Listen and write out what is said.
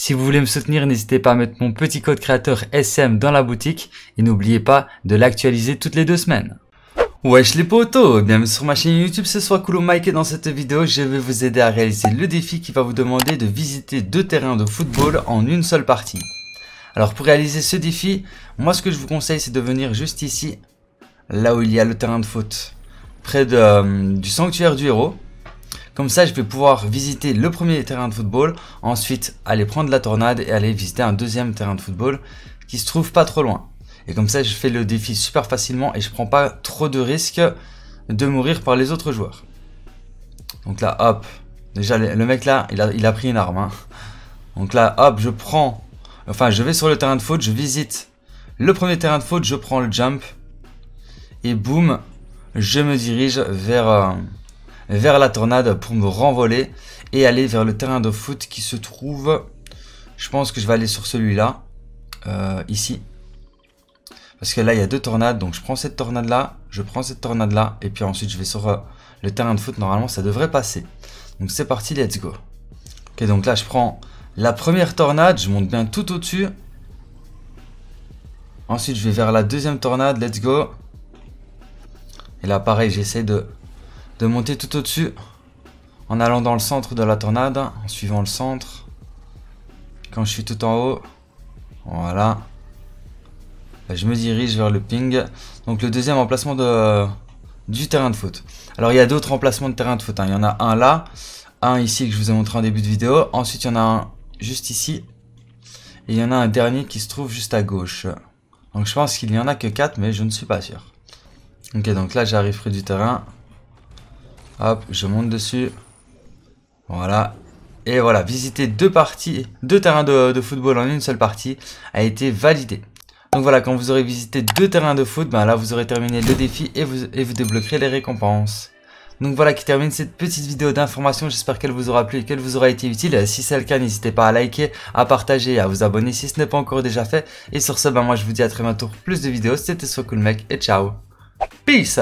Si vous voulez me soutenir, n'hésitez pas à mettre mon petit code créateur SM dans la boutique et n'oubliez pas de l'actualiser toutes les deux semaines. Wesh les potos, bienvenue sur ma chaîne YouTube, ce soit coulo Mike et dans cette vidéo je vais vous aider à réaliser le défi qui va vous demander de visiter deux terrains de football en une seule partie. Alors pour réaliser ce défi, moi ce que je vous conseille c'est de venir juste ici, là où il y a le terrain de foot, près de, euh, du sanctuaire du héros. Comme ça, je vais pouvoir visiter le premier terrain de football, ensuite aller prendre la tornade et aller visiter un deuxième terrain de football qui se trouve pas trop loin. Et comme ça, je fais le défi super facilement et je prends pas trop de risques de mourir par les autres joueurs. Donc là, hop. Déjà, le mec là, il a, pris une arme. Hein. Donc là, hop, je prends... Enfin, je vais sur le terrain de foot, je visite le premier terrain de foot, je prends le jump. Et boum, je me dirige vers... Euh, vers la tornade pour me renvoler et aller vers le terrain de foot qui se trouve... Je pense que je vais aller sur celui-là, euh, ici. Parce que là, il y a deux tornades, donc je prends cette tornade-là, je prends cette tornade-là, et puis ensuite je vais sur euh, le terrain de foot. Normalement, ça devrait passer. Donc c'est parti, let's go. Ok, donc là, je prends la première tornade, je monte bien tout au-dessus. Ensuite, je vais vers la deuxième tornade, let's go. Et là, pareil, j'essaie de de monter tout au-dessus en allant dans le centre de la tornade, en suivant le centre. Quand je suis tout en haut, voilà, ben, je me dirige vers le ping. Donc le deuxième emplacement de, du terrain de foot. Alors il y a d'autres emplacements de terrain de foot. Hein. Il y en a un là, un ici que je vous ai montré en début de vidéo. Ensuite il y en a un juste ici. Et il y en a un dernier qui se trouve juste à gauche. Donc je pense qu'il n'y en a que 4, mais je ne suis pas sûr. Ok, donc là j'arrive près du terrain. Hop, je monte dessus. Voilà. Et voilà, visiter deux parties, deux terrains de, football en une seule partie a été validé. Donc voilà, quand vous aurez visité deux terrains de foot, ben là vous aurez terminé le défi et vous, et vous débloquerez les récompenses. Donc voilà qui termine cette petite vidéo d'information, j'espère qu'elle vous aura plu et qu'elle vous aura été utile. Si c'est le cas, n'hésitez pas à liker, à partager et à vous abonner si ce n'est pas encore déjà fait. Et sur ce, ben moi je vous dis à très bientôt pour plus de vidéos, c'était mec et ciao Peace